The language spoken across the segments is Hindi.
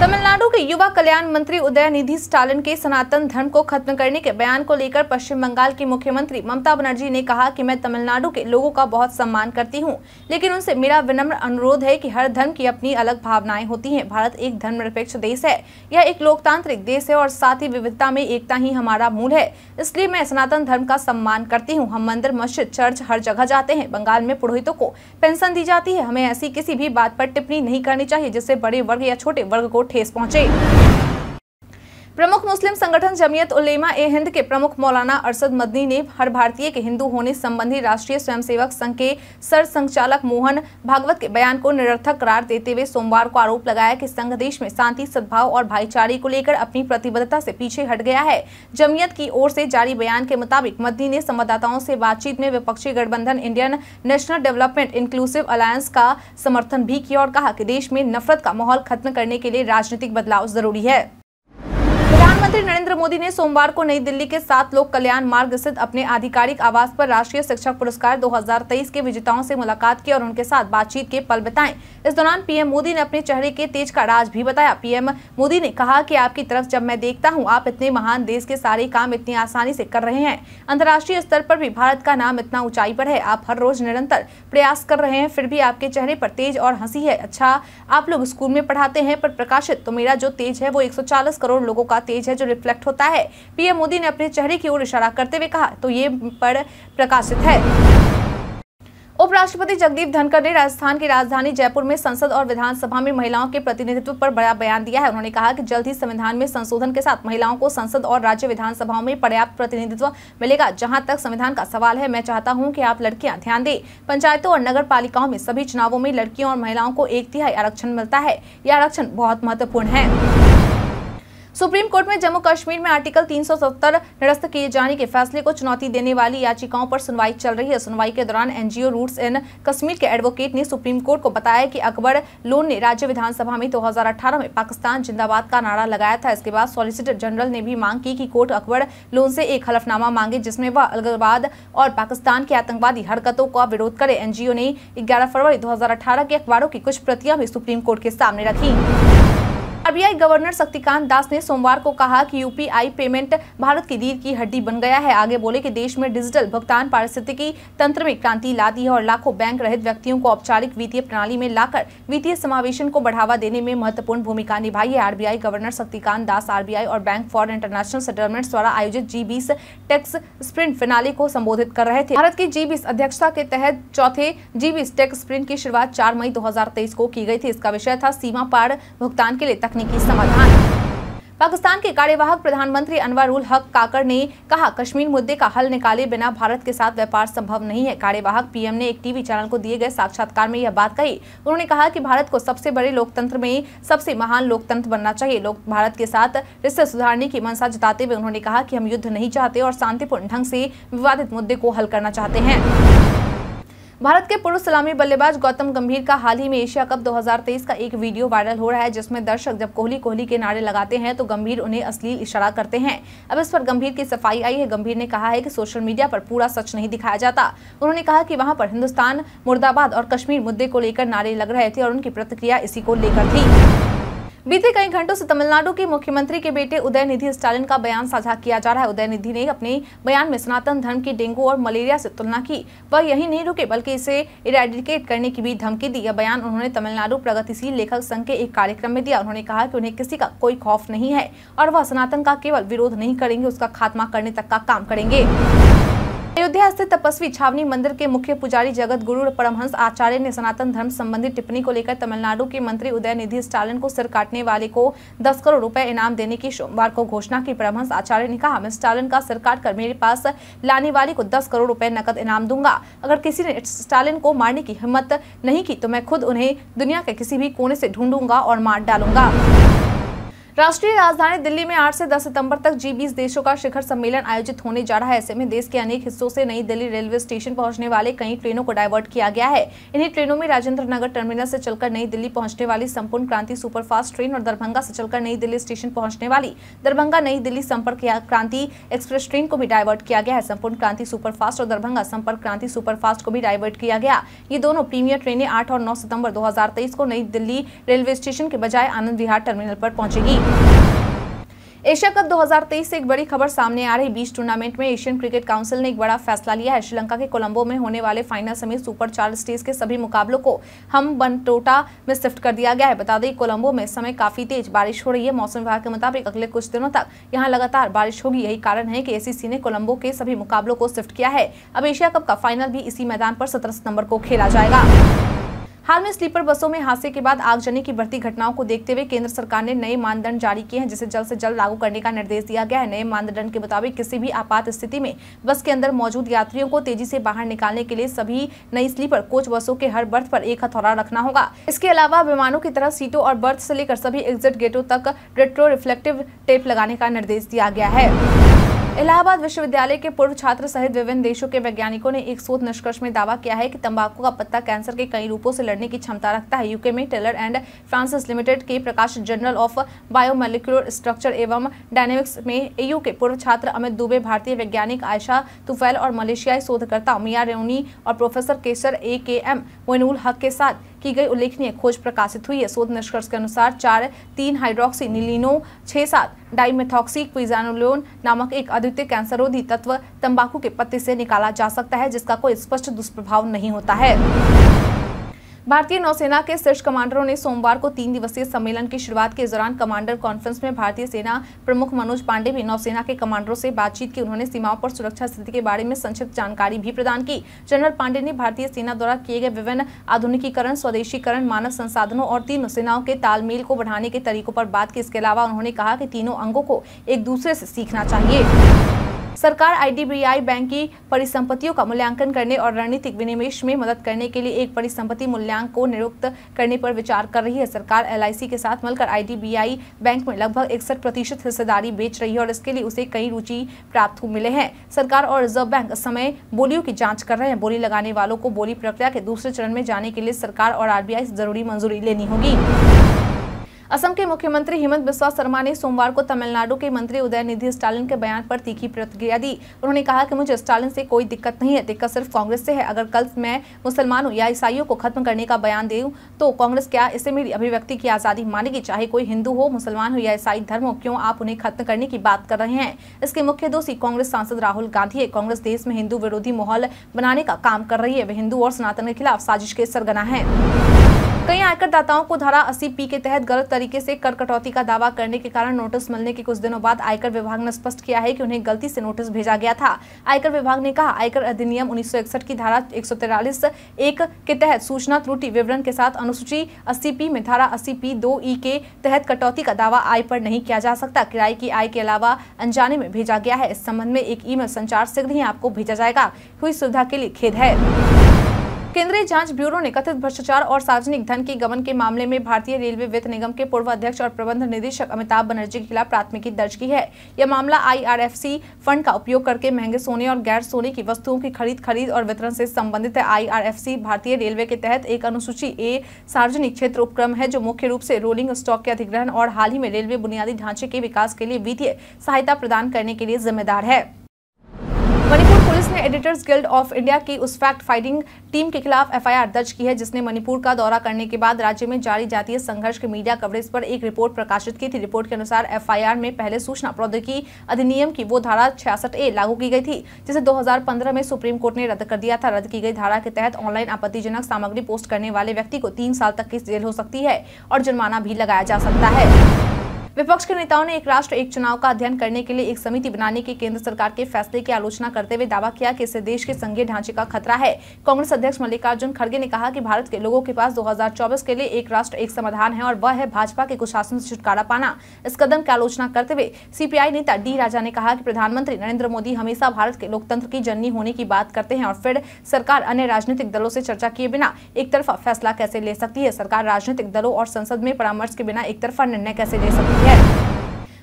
तमिलनाडु के युवा कल्याण मंत्री उदय निधि स्टालिन के सनातन धर्म को खत्म करने के बयान को लेकर पश्चिम बंगाल की मुख्यमंत्री ममता बनर्जी ने कहा कि मैं तमिलनाडु के लोगों का बहुत सम्मान करती हूं, लेकिन उनसे मेरा विनम्र अनुरोध है कि हर धर्म की अपनी अलग भावनाएं होती हैं भारत एक धर्मनिरपेक्ष देश है यह एक लोकतांत्रिक देश है और साथ ही विविधता में एकता ही हमारा मूल है इसलिए मैं सनातन धर्म का सम्मान करती हूँ हम मंदिर मस्जिद चर्च हर जगह जाते हैं बंगाल में पुरोहितों को पेंशन दी जाती है हमें ऐसी किसी भी बात पर टिप्पणी नहीं करनी चाहिए जिससे बड़े वर्ग या छोटे वर्ग को ठेस पहुंची प्रमुख मुस्लिम संगठन जमीयत उलेमा ए हिंद के प्रमुख मौलाना अरसद मदनी ने हर भारतीय के हिंदू होने संबंधी राष्ट्रीय स्वयंसेवक संघ के सर संचालक मोहन भागवत के बयान को निरर्थक करार देते हुए सोमवार को आरोप लगाया कि संघ देश में शांति सद्भाव और भाईचारे को लेकर अपनी प्रतिबद्धता से पीछे हट गया है जमीयत की ओर से जारी बयान के मुताबिक मदनी ने संवाददाताओं से बातचीत में विपक्षी गठबंधन Indian National development inclusive alliance का समर्थन भी किया और कहा कि देश में नफरत का माहौल खत्म करने के लिए राजनीतिक बदलाव जरूरी है प्रधानमंत्री नरेंद्र मोदी ने सोमवार को नई दिल्ली के सात लोक कल्याण मार्ग स्थित अपने आधिकारिक आवास पर राष्ट्रीय शिक्षक पुरस्कार 2023 के विजेताओं से मुलाकात की और उनके साथ बातचीत के पल बताए इस दौरान पीएम मोदी ने अपने चेहरे के तेज का राज भी बताया पीएम मोदी ने कहा कि आपकी तरफ जब मैं देखता हूँ आप इतने महान देश के सारे काम इतनी आसानी से कर रहे हैं अंतर्राष्ट्रीय स्तर पर भी भारत का नाम इतना ऊंचाई पर है आप हर रोज निरंतर प्रयास कर रहे हैं फिर भी आपके चेहरे पर तेज और हंसी है अच्छा आप लोग स्कूल में पढ़ाते हैं पर प्रकाशित तो मेरा जो तेज है वो एक करोड़ लोगों का तेज है जो रिफ्लेक्ट होता है पीएम मोदी ने अपने चेहरे की ओर इशारा करते हुए कहा तो ये पर प्रकाशित है उपराष्ट्रपति जगदीप धनखड़ ने राजस्थान की राजधानी जयपुर में संसद और विधानसभा में महिलाओं के प्रतिनिधित्व पर बड़ा बयान दिया है उन्होंने कहा कि जल्द ही संविधान में संशोधन के साथ महिलाओं को संसद और राज्य विधानसभाओं में पर्याप्त प्रतिनिधित्व मिलेगा जहां तक संविधान का सवाल है मैं चाहता हूं कि आप लड़कियां ध्यान दें पंचायतों और नगर पालिकाओं में सभी चुनावों में लड़कियों और महिलाओं को एक तिहाई आरक्षण मिलता है यह आरक्षण बहुत महत्वपूर्ण है सुप्रीम कोर्ट में जम्मू कश्मीर में आर्टिकल 370 निरस्त किए जाने के फैसले को चुनौती देने वाली याचिकाओं पर सुनवाई चल रही है सुनवाई के दौरान एनजीओ रूट्स इन कश्मीर के एडवोकेट ने सुप्रीम कोर्ट को बताया कि अकबर लोन ने राज्य विधानसभा में 2018 में पाकिस्तान जिंदाबाद का नारा लगाया था इसके बाद सॉलिसिटर जनरल ने भी मांग की कि कोर्ट अकबर लोन से एक हलफनामा मांगे जिसमें वह अलगवाद और पाकिस्तान की आतंकवादी हरकतों का विरोध करे एनजीओ ने ग्यारह फरवरी दो के अखबारों की कुछ प्रतियां भी सुप्रीम कोर्ट के सामने रखी आरबीआई गवर्नर शक्तिकांत दास ने सोमवार को कहा कि यूपीआई पेमेंट भारत की दीर की हड्डी बन गया है आगे बोले कि देश में डिजिटल भुगतान पारिस्थितिकी तंत्र में क्रांति ला दी है और लाखों बैंक रहित व्यक्तियों को औपचारिक वित्तीय प्रणाली में लाकर वित्तीय समावेशन को बढ़ावा देने में महत्वपूर्ण भूमिका निभाई है RBI governor Shaktikanta Das RBI और बैंक फॉर इंटरनेशनल सेटलमेंट द्वारा आयोजित जी बीस टैक्स स्प्रिंट फिनाली को संबोधित कर रहे थे भारत की जी अध्यक्षता के तहत चौथे जी बीस टैक्स स्प्रिंट की शुरुआत चार मई दो को की गई थी इसका विषय था सीमा पार भुगतान के लिए तकनीक तकनीकी समाधान पाकिस्तान के कार्यवाहक प्रधानमंत्री उल हक काकर ने कहा कश्मीर मुद्दे का हल निकाले बिना भारत के साथ व्यापार संभव नहीं है कार्यवाहक पीएम ने एक टीवी चैनल को दिए गए साक्षात्कार में यह बात कही उन्होंने कहा कि भारत को सबसे बड़े लोकतंत्र में सबसे महान लोकतंत्र बनना चाहिए लोग भारत के साथ रिश्ते सुधारने की मंशा जताते हुए उन्होंने कहा की हम युद्ध नहीं चाहते और शांतिपूर्ण ढंग से विवादित मुद्दे को हल करना चाहते हैं भारत के पूर्व सलामी बल्लेबाज गौतम गंभीर का हाल ही में एशिया कप 2023 का एक वीडियो वायरल हो रहा है जिसमें दर्शक जब कोहली कोहली के नारे लगाते हैं तो गंभीर उन्हें अश्लील इशारा करते हैं अब इस पर गंभीर की सफाई आई है गंभीर ने कहा है कि सोशल मीडिया पर पूरा सच नहीं दिखाया जाता उन्होंने कहा कि वहाँ पर हिंदुस्तान मुर्दाबाद और कश्मीर मुद्दे को लेकर नारे लग रहे थे और उनकी प्रतिक्रिया इसी को लेकर थी बीते कई घंटों से तमिलनाडु के मुख्यमंत्री के बेटे उदय निधि स्टालिन का बयान साझा किया जा रहा है उदय निधि ने अपने बयान में सनातन धर्म की डेंगू और मलेरिया से तुलना की वह यही नहीं रुके बल्कि इसे इरेडिकेट करने की भी धमकी दी यह बयान उन्होंने तमिलनाडु प्रगतिशील लेखक संघ के एक कार्यक्रम में दिया उन्होंने कहा की उन्हें किसी का कोई खौफ नहीं है और वह सनातन का केवल विरोध नहीं करेंगे उसका खात्मा करने तक का काम करेंगे अयोध्या स्थित तपस्वी छावनी मंदिर के मुख्य पुजारी जगत गुरु परमहंस आचार्य ने सनातन धर्म संबंधी टिप्पणी को लेकर तमिलनाडु के मंत्री उदय निधि स्टालिन को सिर काटने वाले को 10 करोड़ रुपए इनाम देने की सोमवार को घोषणा की परमहंस आचार्य ने कहा मैं स्टालिन का सिर काट कर मेरे पास लाने वाले को दस करोड़ रूपए नकद इनाम दूंगा अगर किसी ने स्टालिन को मारने की हिम्मत नहीं की तो मैं खुद उन्हें दुनिया के किसी भी कोने से ढूंढूंगा और मार डालूंगा राष्ट्रीय राजधानी दिल्ली में 8 से 10 सितंबर तक जी बीस देशों का शिखर सम्मेलन आयोजित होने जा रहा है ऐसे में देश के अनेक हिस्सों से नई दिल्ली रेलवे स्टेशन पहुंचने वाले कई ट्रेनों को डायवर्ट किया गया है इन्हीं ट्रेनों में राजेंद्र नगर टर्मिनल से चलकर नई दिल्ली पहुंचने वाली संपूर्ण क्रांति सुपरफास्ट ट्रेन और दरभंगा से चलकर नई दिल्ली स्टेशन पहुंचने वाली दरभंगा नई दिल्ली संपर्क क्रांति एक्सप्रेस ट्रेन को भी डाइवर्ट किया गया है संपूर्ण क्रांति सुपरफास्ट और दरभंगा संपर्क क्रांति सुपरफास्ट को भी डाइवर्ट किया गया ये दोनों प्रीमियर ट्रेनें आठ और नौ सितम्बर दो को नई दिल्ली रेलवे स्टेशन के बजाय आनंद विहार टर्मिनल पर पहुंचेगी एशिया कप 2023 से एक बड़ी खबर सामने आ रही बीच टूर्नामेंट में एशियन क्रिकेट काउंसिल ने एक बड़ा फैसला लिया है श्रीलंका के कोलंबो में होने वाले फाइनल समेत सुपर चार स्टेज के सभी मुकाबलों को हम बनटोटा में शिफ्ट कर दिया गया है बता दें कोलंबो में समय काफी तेज बारिश हो रही है मौसम विभाग के मुताबिक अगले कुछ दिनों तक यहाँ लगातार बारिश होगी यही कारण है की एसीसी ने कोलंबो के सभी मुकाबलों को शिफ्ट किया है अब एशिया कप का फाइनल भी इसी मैदान पर सत्रह सितम्बर को खेला जाएगा हाल में स्लीपर बसों में हादसे के बाद आगजनी की बढ़ती घटनाओं को देखते हुए केंद्र सरकार ने नए मानदंड जारी किए हैं जिसे जल्द से जल्द लागू करने का निर्देश दिया गया है नए मानदंड के मुताबिक किसी भी आपात स्थिति में बस के अंदर मौजूद यात्रियों को तेजी से बाहर निकालने के लिए सभी नई स्लीपर कोच बसों के हर बर्थ पर एक हथौड़ा रखना होगा इसके अलावा विमानों की तरह सीटों और बर्थ से लेकर सभी एग्जिट गेटों तक रेट्रो रिफ्लेक्टिव टेप लगाने का निर्देश दिया गया है इलाहाबाद विश्वविद्यालय के पूर्व छात्र सहित विभिन्न देशों के वैज्ञानिकों ने एक शोध निष्कर्ष में दावा किया है कि तंबाकू का पत्ता कैंसर के कई रूपों से लड़ने की क्षमता रखता है यूके में टेलर एंड फ्रांसिस लिमिटेड के प्रकाश जर्नल ऑफ बायोमोलिकुलर स्ट्रक्चर एवं डायनेमिक्स में एयू के पूर्व छात्र अमित दुबे भारतीय वैज्ञानिक आयशा तुफैल और मलेशियाई शोधकर्ता मिया रेउनी और प्रोफेसर केसर ए के एम मोइनुल हक के साथ की गई उल्लेखनीय खोज प्रकाशित हुई है शोध निष्कर्ष के अनुसार चार तीन हाइड्रोक्सी निलिनो छः सात डाइमेथॉक्सी क्विजानोलोन नामक एक अद्वितीय कैंसरोधी तत्व तंबाकू के पत्ते से निकाला जा सकता है जिसका कोई स्पष्ट दुष्प्रभाव नहीं होता है भारतीय नौसेना के शीर्ष कमांडरों ने सोमवार को तीन दिवसीय सम्मेलन की शुरुआत के दौरान कमांडर कॉन्फ्रेंस में भारतीय सेना प्रमुख मनोज पांडे भी नौसेना के कमांडरों से बातचीत की उन्होंने सीमाओं पर सुरक्षा स्थिति के बारे में संक्षिप्त जानकारी भी प्रदान की जनरल पांडे ने भारतीय सेना द्वारा किए गए विभिन्न आधुनिकीकरण स्वदेशीकरण मानव संसाधनों और तीनों सेनाओं के तालमेल को बढ़ाने के तरीकों पर बात की इसके अलावा उन्होंने कहा कि तीनों अंगों को एक दूसरे से सीखना चाहिए सरकार आईडीबीआई बैंक की परिसंपत्तियों का मूल्यांकन करने और रणनीतिक विनिवेश में मदद करने के लिए एक परिसंपत्ति मूल्यांक को निरुक्त करने पर विचार कर रही है सरकार एल के साथ मिलकर आईडीबीआई बैंक में लगभग इकसठ प्रतिशत हिस्सेदारी बेच रही है और इसके लिए उसे कई रुचि प्राप्त मिले हैं सरकार और रिजर्व बैंक समय बोलियों की जाँच कर रहे हैं बोली लगाने वालों को बोली प्रक्रिया के दूसरे चरण में जाने के लिए सरकार और आरबीआई से जरूरी मंजूरी लेनी होगी असम के मुख्यमंत्री हेमंत बिस्वा शर्मा ने सोमवार को तमिलनाडु के मंत्री उदय निधि स्टालिन के बयान पर तीखी प्रतिक्रिया दी उन्होंने कहा कि मुझे स्टालिन से कोई दिक्कत नहीं है दिक्कत सिर्फ कांग्रेस से है अगर कल मैं मुसलमानों या ईसाइयों को खत्म करने का बयान दूँ तो कांग्रेस क्या इसे मेरी अभिव्यक्ति की आज़ादी मानेगी चाहे कोई हिंदू हो मुसलमान हो या ईसाई धर्म हो क्यों आप उन्हें खत्म करने की बात कर रहे हैं इसके मुख्य दोषी कांग्रेस सांसद राहुल गांधी है कांग्रेस देश में हिंदू विरोधी माहौल बनाने का काम कर रही है वे हिंदू और सनातन के खिलाफ साजिश के सरगना है कई आयकरदाताओं को धारा अस्सी पी के तहत गलत तरीके से कर कटौती का दावा करने के कारण नोटिस मिलने के कुछ दिनों बाद आयकर विभाग ने स्पष्ट किया है कि उन्हें गलती से नोटिस भेजा गया था आयकर विभाग ने कहा आयकर अधिनियम उन्नीस की धारा एक एक के तहत सूचना त्रुटि विवरण के साथ अनुसूची अस्सी पी में धारा अस्सी पी दो ई के तहत कटौती का दावा आय पर नहीं किया जा सकता किराए की आय के अलावा अनजाने में भेजा गया है इस संबंध में एक ई संचार शीघ्र ही आपको भेजा जाएगा हुई सुविधा के लिए खेद है केंद्रीय जांच ब्यूरो ने कथित भ्रष्टाचार और सार्वजनिक धन के गमन के मामले में भारतीय रेलवे वित्त निगम के पूर्व अध्यक्ष और प्रबंध निदेशक अमिताभ बनर्जी के खिलाफ प्राथमिकी दर्ज की है यह मामला आईआरएफसी फंड का उपयोग करके महंगे सोने और गैर सोने की वस्तुओं की खरीद खरीद और वितरण से संबंधित है आई भारतीय रेलवे के तहत एक अनुसूची ए सार्वजनिक क्षेत्र उपक्रम है जो मुख्य रूप से रोलिंग स्टॉक के अधिग्रहण और हाल ही में रेलवे बुनियादी ढांचे के विकास के लिए वित्तीय सहायता प्रदान करने के लिए जिम्मेदार है पुलिस ने एडिटर्स गिल्ड ऑफ इंडिया की उस फैक्ट फाइंडिंग टीम के खिलाफ एफआईआर दर्ज की है जिसने मणिपुर का दौरा करने के बाद राज्य में जारी जातीय संघर्ष के मीडिया कवरेज पर एक रिपोर्ट प्रकाशित की थी रिपोर्ट के अनुसार एफआईआर में पहले सूचना प्रौद्योगिकी अधिनियम की वो धारा छियासठ ए लागू की गई थी जिसे दो में सुप्रीम कोर्ट ने रद्द कर दिया था रद्द की गई धारा के तहत ऑनलाइन आपत्तिजनक सामग्री पोस्ट करने वाले व्यक्ति को तीन साल तक की जेल हो सकती है और जुर्माना भी लगाया जा सकता है विपक्ष के नेताओं ने एक राष्ट्र एक चुनाव का अध्ययन करने के लिए एक समिति बनाने के केंद्र सरकार के फैसले की आलोचना करते हुए दावा किया कि इससे देश के संघीय ढांचे का खतरा है कांग्रेस अध्यक्ष मल्लिकार्जुन खड़गे ने कहा कि भारत के लोगों के पास 2024 के लिए एक राष्ट्र एक समाधान है और वह है भाजपा के कुशासन से छुटकारा पाना इस कदम की आलोचना करते हुए सीपीआई नेता डी राजा ने कहा की प्रधानमंत्री नरेंद्र मोदी हमेशा भारत के लोकतंत्र की जननी होने की बात करते हैं और फिर सरकार अन्य राजनीतिक दलों से चर्चा किए बिना एक तरफा फैसला कैसे ले सकती है सरकार राजनीतिक दलों और संसद में परामर्श के बिना एक तरफा निर्णय कैसे ले सकती है है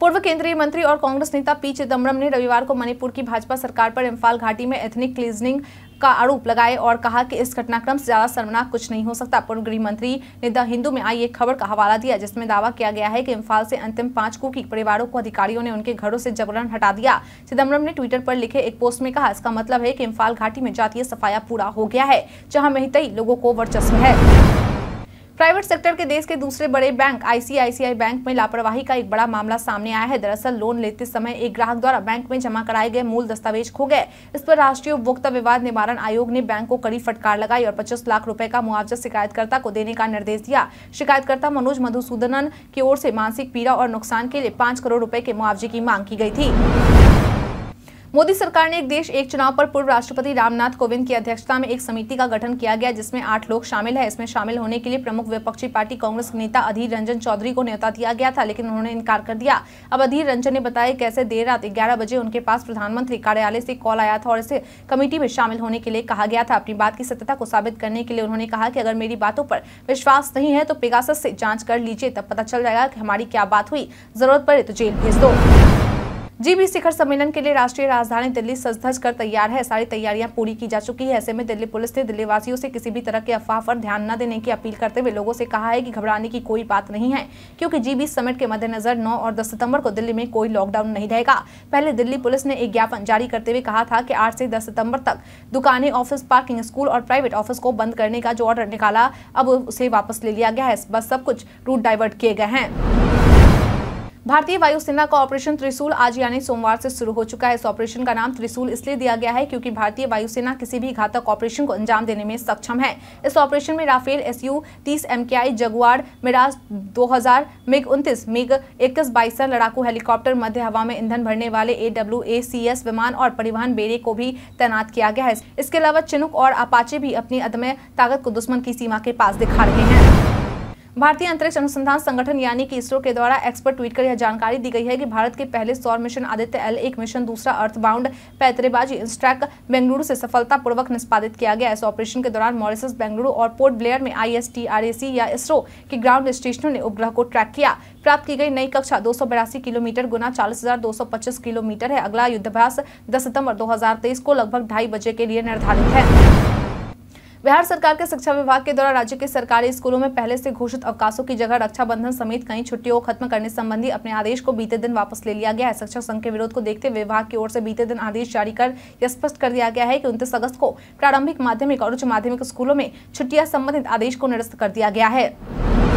पूर्व केंद्रीय मंत्री और कांग्रेस नेता पी चिदम्बरम ने रविवार को मणिपुर की भाजपा सरकार पर इम्फाल घाटी में एथनिक क्लीजनिंग का आरोप लगाए और कहा कि इस घटनाक्रम से ज्यादा शर्मनाक कुछ नहीं हो सकता पूर्व गृह मंत्री ने द हिंदू में आई एक खबर का हवाला दिया जिसमें दावा किया गया है कि इम्फाल से अंतिम पांच कुकी परिवारों को अधिकारियों ने उनके घरों से जबरन हटा दिया चिदम्बरम ने ट्विटर पर लिखे एक पोस्ट में कहा इसका मतलब है कि इम्फाल घाटी में जातीय सफाया पूरा हो गया है जहाँ मेहतई लोगों को वर्चस्व है प्राइवेट सेक्टर के देश के दूसरे बड़े बैंक आईसीआईसीआई बैंक में लापरवाही का एक बड़ा मामला सामने आया है दरअसल लोन लेते समय एक ग्राहक द्वारा बैंक में जमा कराए गए मूल दस्तावेज खो गए इस पर राष्ट्रीय उपभोक्ता विवाद निवारण आयोग ने बैंक को कड़ी फटकार लगाई और पच्चीस लाख रूपये का मुआवजा शिकायतकर्ता को देने का निर्देश दिया शिकायतकर्ता मनोज मधुसूदनन की ओर से मानसिक पीड़ा और नुकसान के लिए पांच करोड़ रूपये के मुआवजे की मांग की गई थी मोदी सरकार ने एक देश एक चुनाव पर पूर्व राष्ट्रपति रामनाथ कोविंद की अध्यक्षता में एक समिति का गठन किया गया जिसमें आठ लोग शामिल है इसमें शामिल होने के लिए प्रमुख विपक्षी पार्टी कांग्रेस नेता अधीर रंजन चौधरी को न्यौता दिया गया था लेकिन उन्होंने इनकार कर दिया अब अधीर रंजन ने बताया कैसे देर रात ग्यारह बजे उनके पास प्रधानमंत्री कार्यालय से कॉल आया था और इसे कमेटी में शामिल होने के लिए कहा गया था अपनी बात की सत्यता को साबित करने के लिए उन्होंने कहा कि अगर मेरी बातों पर विश्वास नहीं है तो पेगासस से जांच कर लीजिए तब पता चल जाएगा कि हमारी क्या बात हुई जरूरत पड़े तो जेल भेज दो जीबी शिखर सम्मेलन के लिए राष्ट्रीय राजधानी दिल्ली सज धज कर तैयार है सारी तैयारियां पूरी की जा चुकी है ऐसे में दिल्ली पुलिस ने दिल्ली वासियों से किसी भी तरह के अफवाह पर ध्यान न देने की अपील करते हुए लोगों से कहा है कि घबराने की कोई बात नहीं है क्योंकि जीबी समिट के मद्देनजर नौ और दस सितम्बर को दिल्ली में कोई लॉकडाउन नहीं रहेगा पहले दिल्ली पुलिस ने एक ज्ञापन जारी करते हुए कहा था की आठ से दस सितम्बर तक दुकानें ऑफिस पार्किंग स्कूल और प्राइवेट ऑफिस को बंद करने का जो ऑर्डर निकाला अब उसे वापस ले लिया गया है बस सब कुछ रूट डाइवर्ट किए गए हैं भारतीय वायुसेना का ऑपरेशन त्रिशूल आज यानी सोमवार से शुरू हो चुका है इस ऑपरेशन का नाम त्रिशूल इसलिए दिया गया है क्योंकि भारतीय वायुसेना किसी भी घातक ऑपरेशन को अंजाम देने में सक्षम है इस ऑपरेशन में राफेल एस यू तीस M K I Jaguar Miraj दो हजार मिग उन्तीस मिग इक्कीस बाईस लड़ाकू हेलीकॉप्टर मध्य हवा में ईंधन भरने वाले A W A C S विमान और परिवहन बेड़े को भी तैनात किया गया है इसके अलावा चिनुक और अपाचे भी अपनी अदम्य ताकत को दुश्मन की सीमा के पास दिखा रहे हैं भारतीय अंतरिक्ष अनुसंधान संगठन यानी कि इसरो के द्वारा एक्सपर्ट ट्वीट कर यह जानकारी दी गई है कि भारत के पहले सौर मिशन आदित्य एल एक मिशन दूसरा अर्थबाउंड पैतरेबाजी इंस्ट्रैक बेंगलुरु से सफलतापूर्वक निष्पादित किया गया इस ऑपरेशन के दौरान मॉरिसस बेंगलुरु और पोर्ट ब्लेयर में आई या इसरो के ग्राउंड स्टेशनों ने उपग्रह को ट्रैक किया प्राप्त की गई नई कक्षा दो किलोमीटर गुना चालीस किलोमीटर है अगला युद्धाभ्यास दस सितम्बर दो को लगभग ढाई बजे के लिए निर्धारित है बिहार सरकार के शिक्षा विभाग के द्वारा राज्य के सरकारी स्कूलों में पहले से घोषित अवकाशों की जगह रक्षाबंधन समेत कई छुट्टियों को खत्म करने संबंधी अपने आदेश को बीते दिन वापस ले लिया गया है शिक्षक संघ के विरोध को देखते हुए विभाग की ओर से बीते दिन आदेश जारी कर यह स्पष्ट कर दिया गया है कि उनतीस अगस्त को प्रारंभिक माध्यमिक और उच्च माध्यमिक स्कूलों में छुट्टियां संबंधित आदेश को निरस्त कर दिया गया है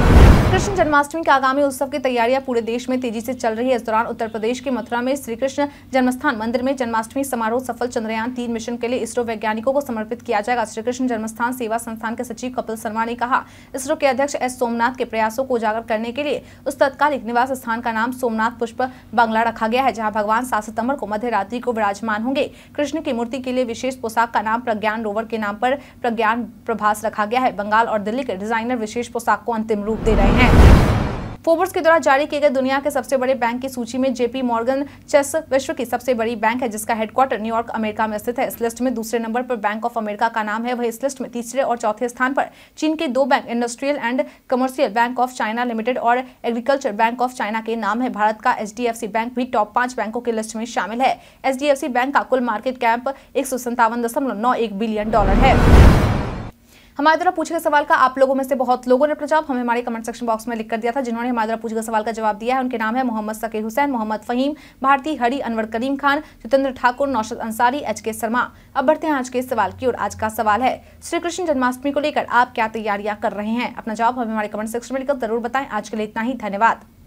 कृष्ण जन्माष्टमी का आगामी उत्सव की तैयारियां पूरे देश में तेजी से चल रही है इस दौरान उत्तर प्रदेश के मथुरा में श्री कृष्ण जन्मस्थान मंदिर में जन्माष्टमी समारोह सफल चंद्रयान तीन मिशन के लिए इसरो वैज्ञानिकों को समर्पित किया जाएगा श्री कृष्ण जन्मस्थान सेवा संस्थान के सचिव कपिल शर्मा ने कहा इसरो के अध्यक्ष एस सोमनाथ के प्रयासों को उजागर करने के लिए उस तत्कालिक निवास स्थान का नाम सोमनाथ पुष्प बंगला रखा गया है जहाँ भगवान सात सितम्बर को मध्य रात्रि को विराजमान होंगे कृष्ण की मूर्ति के लिए विशेष पोशाक का नाम प्रज्ञान रोवर के नाम पर प्रज्ञान प्रभास रखा गया है बंगाल और दिल्ली के डिजाइनर विशेष पोशाक को अंतिम रूप दे रहे हैं हैं फोर्ब्स के द्वारा जारी किए गए दुनिया के सबसे बड़े बैंक की सूची में जेपी मॉर्गन चेस विश्व की सबसे बड़ी बैंक है जिसका हेडक्वार्टर न्यूयॉर्क अमेरिका में स्थित है इस लिस्ट में दूसरे नंबर पर बैंक ऑफ अमेरिका का नाम है वहीं इस लिस्ट में तीसरे और चौथे स्थान पर चीन के दो bank industrial and commercial bank of China limited और एग्रीकल्चर बैंक ऑफ चाइना के नाम है भारत का एच बैंक भी टॉप पांच बैंकों की लिस्ट में शामिल है एच बैंक का कुल मार्केट कैप एक बिलियन डॉलर है हमारे द्वारा पूछे गए सवाल का आप लोगों में से बहुत लोगों ने अपना जवाब हमें हमारे कमेंट सेक्शन बॉक्स में लिख कर दिया था जिन्होंने हमारे द्वारा पूछे गए सवाल का जवाब दिया है उनके नाम है मोहम्मद सके हुसैन मोहम्मद फहीम भारती हरी अनवर करीम खान जितेंद्र ठाकुर नौशद अंसारी एच के शर्मा अब बढ़ते हैं आज के सवाल की और आज का सवाल है श्री कृष्ण जन्माष्टमी को लेकर आप क्या तैयारियां कर रहे हैं अपना जवाब हमें हमारे कमेंट सेक्शन में लिखकर जरूर बताएं आज के लिए इतना ही धन्यवाद